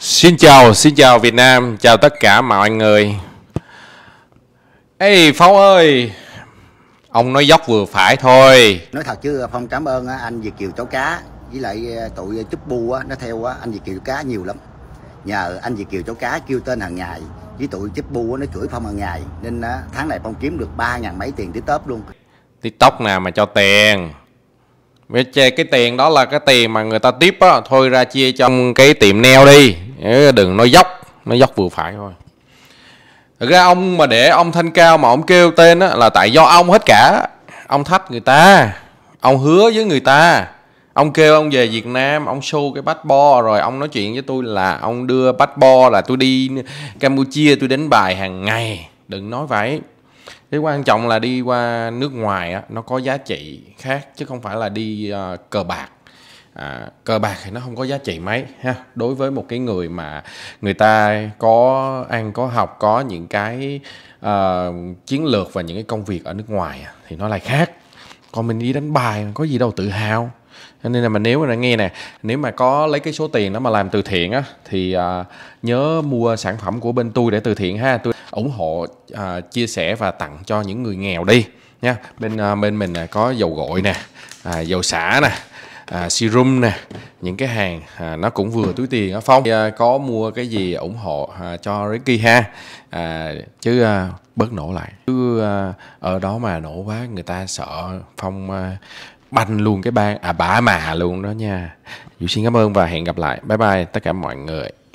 Xin chào, xin chào Việt Nam, chào tất cả mọi người. Ê Phong ơi, ông nói dốc vừa phải thôi. Nói thật chứ Phong cảm ơn anh Việt Kiều Cháu Cá với lại ờ, tụi ờ, Chúc Bu nó theo anh Việt Kiều Cá nhiều lắm. Nhờ anh Việt Kiều Cháu Cá kêu tên hàng ngày với tụi Chúc Bu nó chửi Phong hàng ngày nên ờ, tháng này Phong kiếm được ba ngàn mấy tiền TikTok luôn. TikTok nào mà cho tiền. Cái tiền đó là cái tiền mà người ta tiếp á, thôi ra chia trong cái tiệm neo đi đừng nói dốc nó dốc vừa phải thôi Thực ra ông mà để ông thanh cao mà ông kêu tên á, là tại do ông hết cả ông thách người ta ông hứa với người ta ông kêu ông về Việt Nam ông show cái bách bo rồi ông nói chuyện với tôi là ông đưa bách bo là tôi đi Campuchia tôi đến bài hàng ngày đừng nói vậy cái quan trọng là đi qua nước ngoài á, nó có giá trị khác chứ không phải là đi uh, cờ bạc à, cờ bạc thì nó không có giá trị mấy ha đối với một cái người mà người ta có ăn có học có những cái uh, chiến lược và những cái công việc ở nước ngoài à, thì nó lại khác còn mình đi đánh bài có gì đâu tự hào nên là mà nếu mà nghe nè nếu mà có lấy cái số tiền đó mà làm từ thiện á thì à, nhớ mua sản phẩm của bên tôi để từ thiện ha tôi ủng hộ à, chia sẻ và tặng cho những người nghèo đi nha bên à, bên mình à, có dầu gội nè à, dầu xả nè à, serum nè những cái hàng à, nó cũng vừa túi tiền á phong à, có mua cái gì ủng hộ à, cho Ricky ha à, chứ à, bớt nổ lại chứ à, ở đó mà nổ quá người ta sợ phong à, banh luôn cái bang à bả mà luôn đó nha Dù xin cảm ơn và hẹn gặp lại bye bye tất cả mọi người